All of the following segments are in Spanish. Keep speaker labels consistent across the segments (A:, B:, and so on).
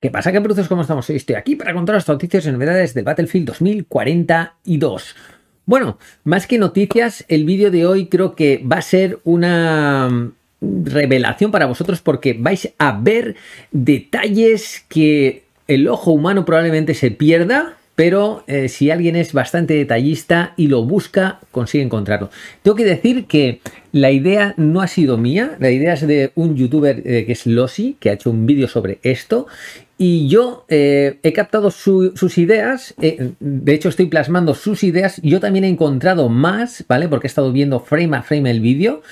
A: ¿Qué pasa? ¿Qué bruces? ¿Cómo estamos? Hoy estoy aquí para contaros noticias y novedades de Battlefield 2042. Bueno, más que noticias, el vídeo de hoy creo que va a ser una mm, revelación para vosotros porque vais a ver detalles que el ojo humano probablemente se pierda, pero eh, si alguien es bastante detallista y lo busca, consigue encontrarlo. Tengo que decir que la idea no ha sido mía, la idea es de un youtuber eh, que es Losi, que ha hecho un vídeo sobre esto, y yo eh, he captado sus ideas, eh, de hecho estoy plasmando sus ideas, yo también he encontrado más, ¿vale? Porque he estado viendo frame a frame el vídeo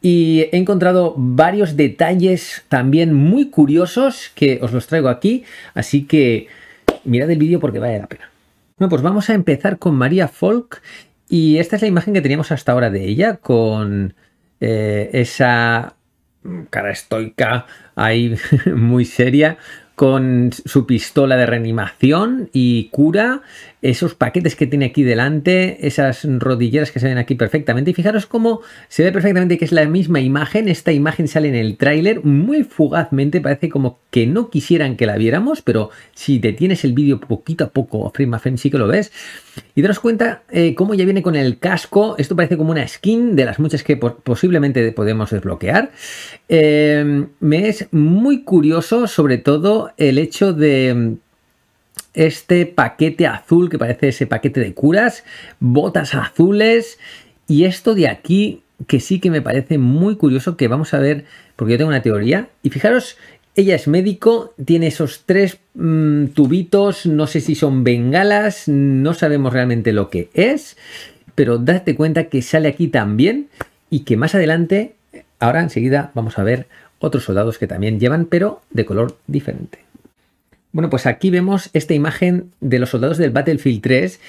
A: y he encontrado varios detalles también muy curiosos que os los traigo aquí, así que mirad el vídeo porque vale la pena. Bueno, pues vamos a empezar con María Folk y esta es la imagen que teníamos hasta ahora de ella con eh, esa cara estoica ahí muy seria con su pistola de reanimación y cura, esos paquetes que tiene aquí delante, esas rodilleras que se ven aquí perfectamente. Y fijaros cómo se ve perfectamente que es la misma imagen. Esta imagen sale en el tráiler muy fugazmente, parece como que no quisieran que la viéramos, pero si detienes el vídeo poquito a poco, frame a frame, sí que lo ves. Y daros cuenta eh, cómo ya viene con el casco. Esto parece como una skin de las muchas que posiblemente podemos desbloquear. Em, me es muy curioso, sobre todo, el hecho de mm, este paquete azul que parece ese paquete de curas, botas azules y esto de aquí que sí que me parece muy curioso que vamos a ver, porque yo tengo una teoría, y fijaros ella es médico, tiene esos tres mm, tubitos, no sé si son bengalas, no sabemos realmente lo que es, pero date cuenta que sale aquí también y que más adelante, ahora enseguida vamos a ver otros soldados que también llevan, pero de color diferente. Bueno, pues aquí vemos esta imagen de los soldados del Battlefield 3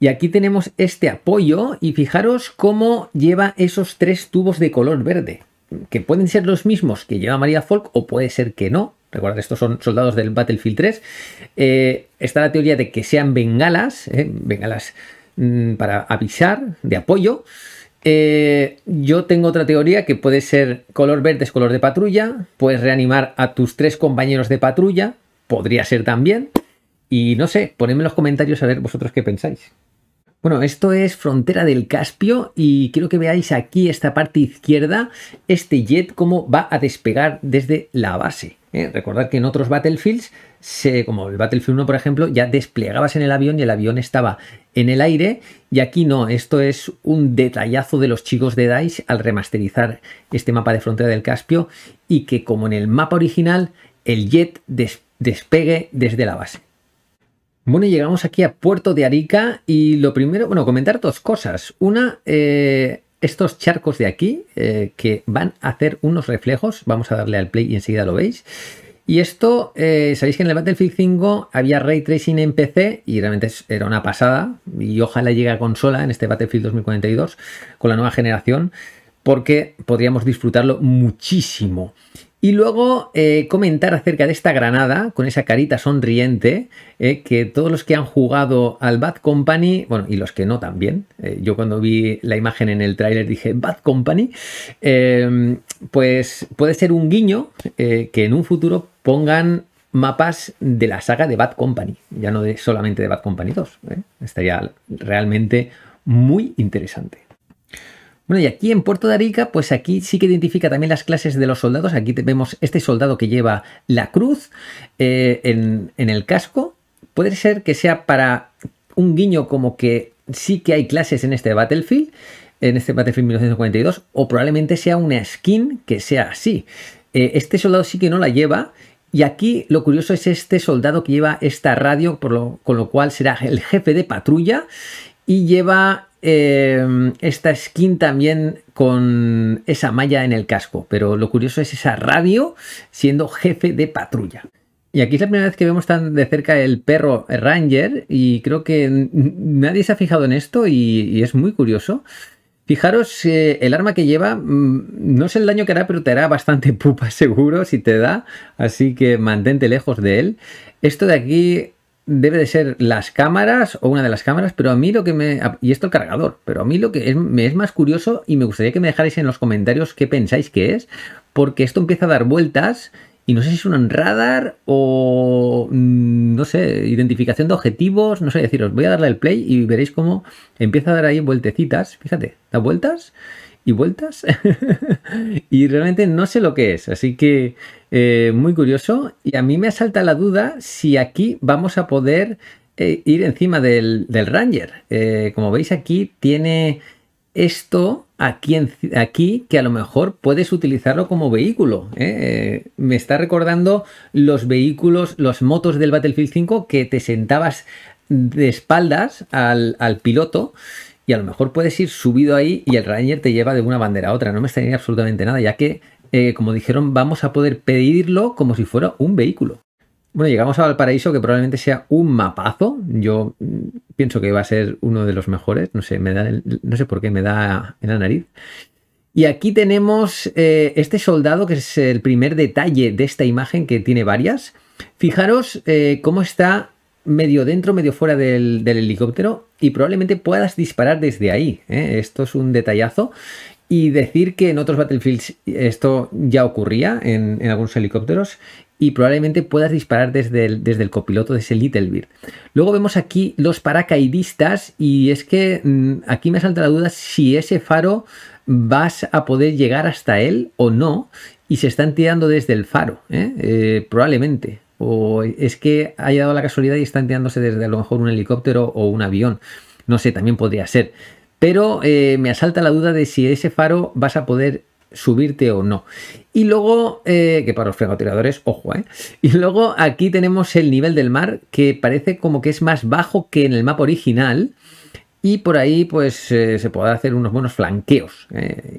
A: y aquí tenemos este apoyo y fijaros cómo lleva esos tres tubos de color verde que pueden ser los mismos que lleva María Folk o puede ser que no. Recuerda, estos son soldados del Battlefield 3. Eh, está la teoría de que sean bengalas, eh, bengalas mm, para avisar, de apoyo. Eh, yo tengo otra teoría que puede ser color verde es color de patrulla, puedes reanimar a tus tres compañeros de patrulla, podría ser también. Y no sé, ponedme en los comentarios a ver vosotros qué pensáis. Bueno, esto es frontera del Caspio y quiero que veáis aquí esta parte izquierda, este jet, cómo va a despegar desde la base. ¿eh? Recordad que en otros Battlefields, como el Battlefield 1 por ejemplo, ya desplegabas en el avión y el avión estaba en el aire y aquí no, esto es un detallazo de los chicos de DICE al remasterizar este mapa de frontera del Caspio y que como en el mapa original el jet despegue desde la base. Bueno, llegamos aquí a Puerto de Arica y lo primero, bueno, comentar dos cosas. Una, eh, estos charcos de aquí eh, que van a hacer unos reflejos. Vamos a darle al play y enseguida lo veis. Y esto, eh, sabéis que en el Battlefield 5 había ray tracing en PC y realmente era una pasada. Y ojalá llegue a consola en este Battlefield 2042 con la nueva generación porque podríamos disfrutarlo muchísimo. Y luego eh, comentar acerca de esta granada con esa carita sonriente eh, que todos los que han jugado al Bad Company, bueno, y los que no también, eh, yo cuando vi la imagen en el tráiler dije Bad Company, em, pues puede ser un guiño que en un futuro pongan mapas de la saga de Bad Company, ya no solamente de Bad Company 2. Estaría realmente muy interesante. Bueno, y aquí en Puerto de Arica, pues aquí sí que identifica también las clases de los soldados. Aquí vemos este soldado que lleva la cruz eh, en, el casco. Puede ser que sea para un guiño como que sí que hay clases en este Battlefield, en este Battlefield 1942, o probablemente sea una skin que sea así. Eh, este soldado sí que no la lleva. Y aquí lo curioso es este soldado que lleva esta radio, con lo cual será el jefe de patrulla y lleva Em, esta skin también con esa malla en el casco, pero lo curioso es esa radio siendo jefe de patrulla. Y aquí es la primera vez que vemos tan de cerca el perro Ranger y creo que nadie se ha fijado en esto y, es muy curioso. Fijaros, eh, el arma que lleva, mm, no sé el daño que hará, pero te hará bastante pupa seguro si te da, así que mantente lejos de él. Esto de aquí debe de ser las cámaras o una de las cámaras, pero a mí lo que me... Y esto el cargador, pero a mí lo que es, me es más curioso y me gustaría que me dejarais en los comentarios qué pensáis que es, porque esto empieza a dar vueltas y no sé si es un radar o mm, no sé, identificación de objetivos, no sé deciros, voy a darle el play y veréis cómo empieza a dar ahí vueltecitas, fíjate, da vueltas y vueltas. y realmente no sé lo que es. Así que eh, muy curioso. Y a mí me asalta la duda si aquí vamos a poder eh, ir encima del, Ranger. Eh, como veis aquí tiene esto aquí, aquí que a lo mejor puedes utilizarlo como vehículo. me está recordando los vehículos, los motos del Battlefield 5 que te sentabas de espaldas al, al piloto y a lo mejor puedes ir subido ahí y el Ranger te lleva de una bandera a otra. No me extrañaría absolutamente nada, ya que, eh, como dijeron, vamos a poder pedirlo como si fuera un vehículo. Bueno, llegamos a Valparaíso, que probablemente sea un mapazo. Yo mm, pienso que va a ser uno de los mejores. No sé, me da no sé por qué me da en la nariz. Y aquí tenemos eh, este soldado, que es el primer detalle de esta imagen, que tiene varias. Fijaros eh, cómo está medio dentro, medio fuera del, helicóptero y probablemente puedas disparar desde ahí. ¿eh? Esto es un detallazo. Y decir que en otros Battlefields esto ya ocurría en, algunos helicópteros y probablemente puedas disparar desde el, desde el copiloto de ese Little Bird. Luego vemos aquí los paracaidistas y es que mm, aquí me salta la duda si ese faro vas a poder llegar hasta él o no y se están tirando desde el faro, ¿eh? Eh, probablemente o es que haya dado la casualidad y están tirándose desde a lo mejor un helicóptero o un avión. No sé, también podría ser. Pero eh, me asalta la duda de si ese faro vas a poder subirte o no. Y luego, eh, que para los francotiradores, ojo, ¿eh? Y luego aquí tenemos el nivel del mar, que parece como que es más bajo que en el mapa original. Y por ahí, pues, eh, se podrá hacer unos buenos flanqueos.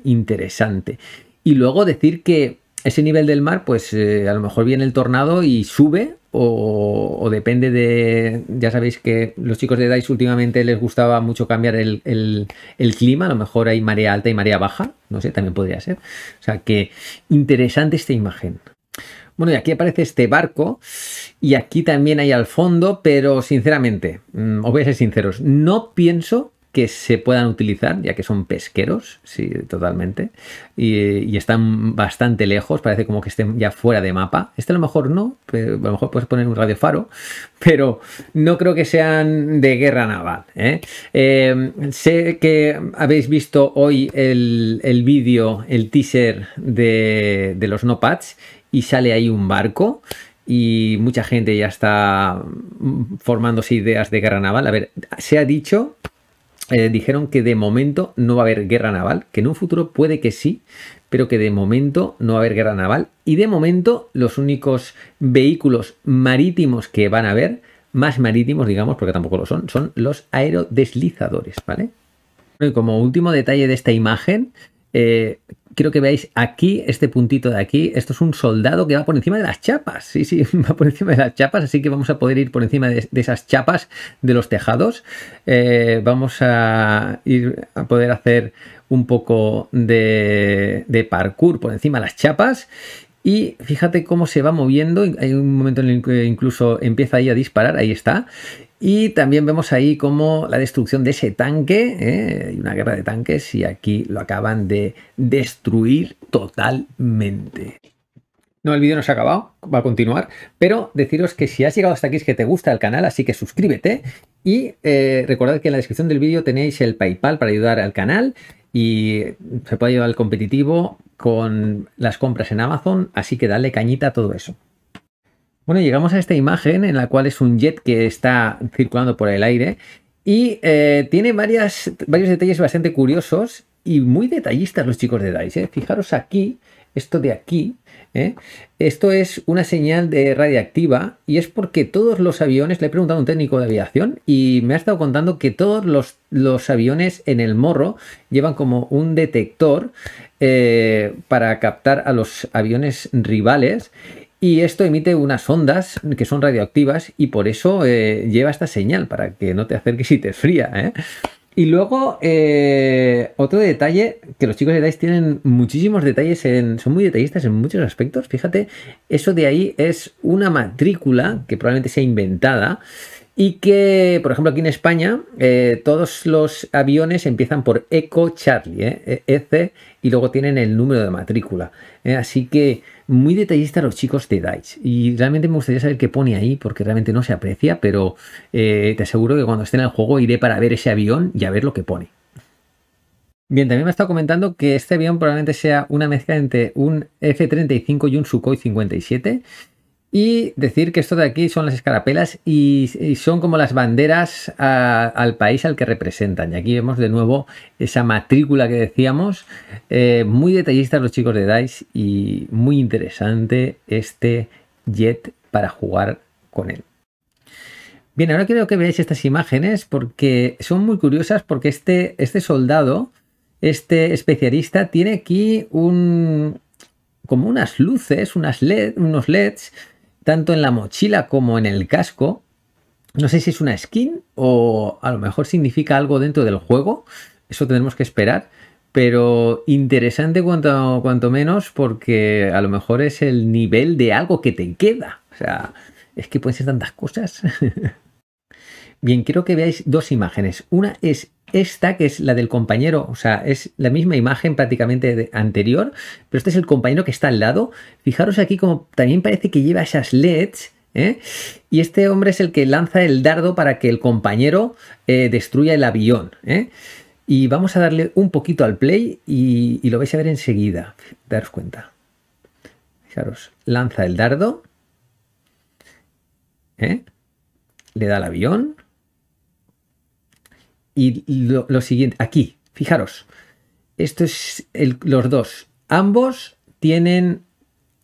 A: interesante. Y luego decir que ese nivel del mar, pues eh, a lo mejor viene el tornado y sube o, depende de, ya sabéis que los chicos de DICE últimamente les gustaba mucho cambiar el, el, clima, a lo mejor hay marea alta y marea baja, no sé, también podría ser. O sea que interesante esta imagen. Bueno, y aquí aparece este barco y aquí también hay al fondo, pero sinceramente, mm, os voy a ser sinceros, no pienso que se puedan utilizar, ya que son pesqueros, sí, totalmente, y, están bastante lejos, parece como que estén ya fuera de mapa. Este a lo mejor no, a lo mejor puedes poner un radiofaro, pero no creo que sean de guerra naval. ¿eh? Eh, sé que habéis visto hoy el, vídeo, el teaser de, de los no y sale ahí un barco y mucha gente ya está mm, formándose ideas de guerra naval. A ver, se ha dicho eh, dijeron que de momento no va a haber guerra naval, que en un futuro puede que sí, pero que de momento no va a haber guerra naval. Y de momento los únicos vehículos marítimos que van a haber, más marítimos digamos, porque tampoco lo son, son los aerodeslizadores, ¿vale? Y como último detalle de esta imagen, eh, quiero que veáis aquí, este puntito de aquí, esto es un soldado que va por encima de las chapas, sí, sí, va por encima de las chapas, así que vamos a poder ir por encima de, esas chapas de los tejados, eh, vamos a ir a poder hacer un poco de, de parkour por encima de las chapas y fíjate cómo se va moviendo. Hay un momento en el que incluso empieza ahí a disparar, ahí está. Y también vemos ahí cómo la destrucción de ese tanque, ¿eh? una guerra de tanques y aquí lo acaban de destruir totalmente. No, el vídeo no se ha acabado, va a continuar, pero deciros que si has llegado hasta aquí es que te gusta el canal, así que suscríbete y eh, recordad que en la descripción del vídeo tenéis el PayPal para ayudar al canal y se puede llevar al competitivo con las compras en Amazon, así que dale cañita a todo eso. Bueno, llegamos a esta imagen en la cual es un jet que está circulando por el aire y eh, tiene varios detalles bastante curiosos y muy detallistas los chicos de DICE. ¿eh? Fijaros aquí, esto de aquí, ¿eh? Esto es una señal de radiactiva y es porque todos los aviones, le he preguntado a un técnico de aviación y me ha estado contando que todos los, aviones en el morro llevan como un detector eh, para captar a los aviones rivales y esto emite unas ondas que son radioactivas y por eso eh, lleva esta señal para que no te acerques y te fría. Y luego, eh, otro detalle, que los chicos de DICE tienen muchísimos detalles, en, son muy detallistas en muchos aspectos, fíjate, eso de ahí es una matrícula que probablemente sea inventada y que, por ejemplo, aquí en España, eh, todos los aviones empiezan por Eco Charlie, EC, eh, e y luego tienen el número de matrícula. así que muy detallista los chicos de DICE. Y realmente me gustaría saber qué pone ahí, porque realmente no se aprecia, pero eh, te aseguro que cuando esté en el juego iré para ver ese avión y a ver lo que pone. Bien, también me ha estado comentando que este avión probablemente sea una mezcla entre un F-35 y un Sukhoi 57. Y decir que esto de aquí son las escarapelas y, son como las banderas al país al que representan. Y aquí vemos de nuevo esa matrícula que decíamos. Eh, muy detallistas los chicos de DICE y muy interesante este jet para jugar con él. Bien, ahora quiero que veáis estas imágenes porque son muy curiosas porque este, este soldado, este especialista, tiene aquí un, como unas luces, unas LED, unos LEDs tanto en la mochila como en el casco. No sé si es una skin o a lo mejor significa algo dentro del juego. Eso tenemos que esperar. Pero interesante cuanto, cuanto menos porque a lo mejor es el nivel de algo que te queda. O sea, es que pueden ser tantas cosas. Bien, quiero que veáis dos imágenes. Una es esta, que es la del compañero, o sea, es la misma imagen prácticamente anterior, pero este es el compañero que está al lado. Fijaros aquí como también parece que lleva esas LEDs. ¿eh? Y este hombre es el que lanza el dardo para que el compañero eh, destruya el avión. ¿eh? Y vamos a darle un poquito al play y, y lo vais a ver enseguida. Daros cuenta. Fijaros, lanza el dardo. Le da al avión. Y lo, siguiente, aquí, fijaros, esto es los dos. Ambos tienen,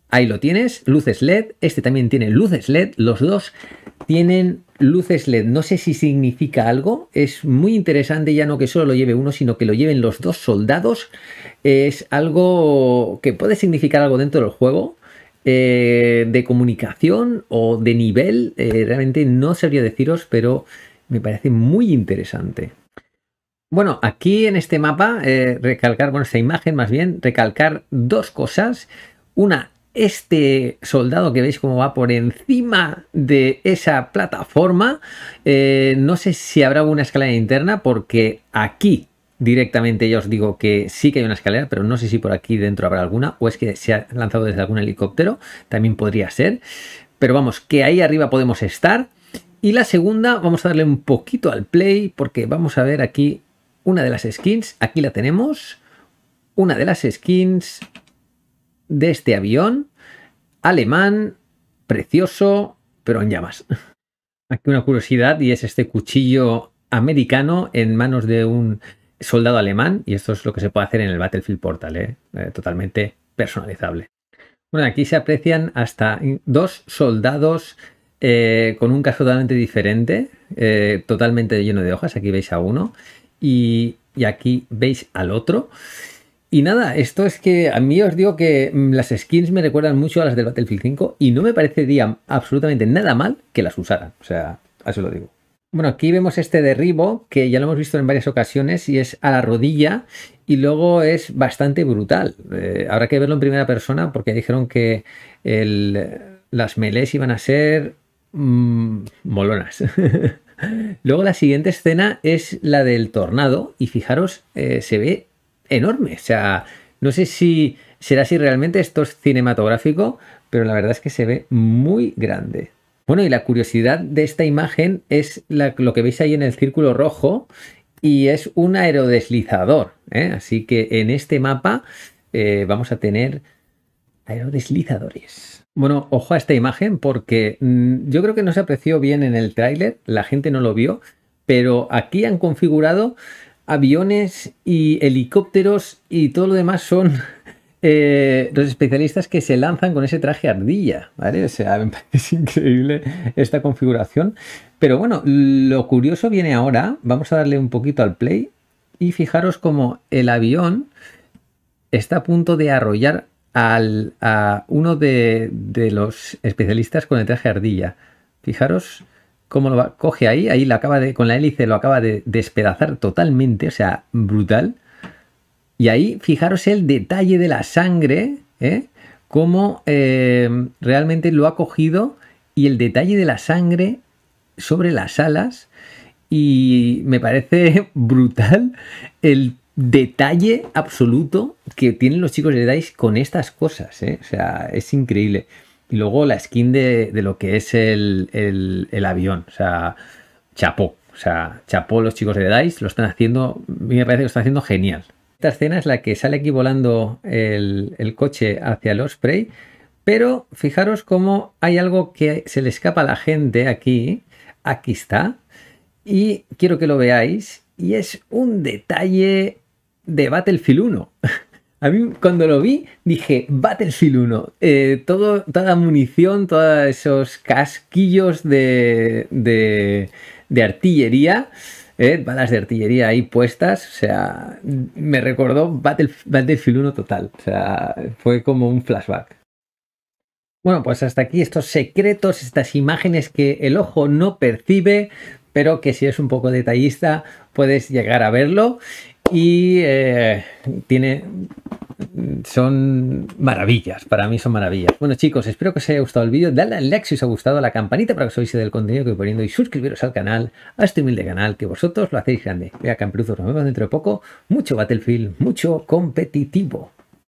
A: ahí lo tienes, luces LED. Este también tiene luces LED. Los dos tienen luces LED. No sé si significa algo. Es muy interesante ya no que solo lo lleve uno, sino que lo lleven los dos soldados. Es algo que puede significar algo dentro del juego. Eh, de comunicación o de nivel, eh, realmente no sabría deciros, pero me parece muy interesante. Bueno, aquí en este mapa, eh, recalcar, bueno, esta imagen más bien, recalcar dos cosas. Una, este soldado que veis cómo va por encima de esa plataforma. Eh, no sé si habrá una escalera interna porque aquí directamente ya os digo que sí que hay una escalera, pero no sé si por aquí dentro habrá alguna o es que se ha lanzado desde algún helicóptero. También podría ser. Pero vamos, que ahí arriba podemos estar. Y la segunda, vamos a darle un poquito al play porque vamos a ver aquí una de las skins. Aquí la tenemos. Una de las skins de este avión. Alemán, precioso, pero en llamas. Aquí una curiosidad y es este cuchillo americano en manos de un soldado alemán. Y esto es lo que se puede hacer en el Battlefield Portal, ¿eh? Eh, totalmente personalizable. Bueno, aquí se aprecian hasta dos soldados eh, con un caso totalmente diferente, eh, totalmente lleno de hojas. Aquí veis a uno y, aquí veis al otro. Y nada, esto es que a mí os digo que mm, las skins me recuerdan mucho a las del Battlefield 5 y no me parecería absolutamente nada mal que las usaran. O sea, así lo digo. Bueno, aquí vemos este derribo que ya lo hemos visto en varias ocasiones y es a la rodilla y luego es bastante brutal. Eh, habrá que verlo en primera persona porque dijeron que las melees iban a ser Mm, molonas. Luego la siguiente escena es la del tornado y fijaros, eh, se ve enorme. O sea, no sé si será así realmente, esto es cinematográfico, pero la verdad es que se ve muy grande. Bueno, y la curiosidad de esta imagen es lo que veis ahí en el círculo rojo y es un aerodeslizador. ¿eh? Así que en este mapa eh, vamos a tener aerodeslizadores. Bueno, ojo a esta imagen porque mm, yo creo que no se apreció bien en el tráiler, la gente no lo vio, pero aquí han configurado aviones y helicópteros y todo lo demás son eh, los especialistas que se lanzan con ese traje ardilla, ¿vale? O increíble esta configuración. Pero bueno, lo curioso viene ahora, vamos a darle un poquito al play y fijaros como el avión está a punto de arrollar al, a uno de, los especialistas con el traje ardilla. Fijaros cómo lo va, coge ahí, ahí lo acaba de, con la hélice lo acaba de despedazar totalmente, o sea, brutal. Y ahí fijaros el detalle de la sangre, ¿eh? cómo eh, realmente lo ha cogido y el detalle de la sangre sobre las alas. Y me parece brutal el detalle absoluto que tienen los chicos de DICE con estas cosas. ¿eh? O sea, es increíble. Y luego la skin de, lo que es el, avión. O sea, chapó. O sea, chapó los chicos de DICE. Lo están haciendo, a mí me parece que lo están haciendo genial. Esta escena es la que sale aquí volando el, coche hacia los spray. Pero fijaros cómo hay algo que se le escapa a la gente aquí. Aquí está. Y quiero que lo veáis. Y es un detalle de Battlefield 1. A mí cuando lo vi dije, Battlefield 1, eh, todo, toda munición, todos esos casquillos de, de, artillería, eh, balas de artillería ahí puestas, o sea, me recordó Battlefield 1 total, o sea, fue como un flashback. Bueno, pues hasta aquí estos secretos, estas imágenes que el ojo no percibe, pero que si es un poco detallista puedes llegar a verlo. Y eh, tiene. Son maravillas, para mí son maravillas. Bueno, chicos, espero que os haya gustado el vídeo. Dadle al like si os ha gustado, a la campanita para que os avise del contenido que voy poniendo y suscribiros al canal, a este humilde canal, que vosotros lo hacéis grande. Vea, camperuzos, nos vemos dentro de poco. Mucho Battlefield, mucho competitivo.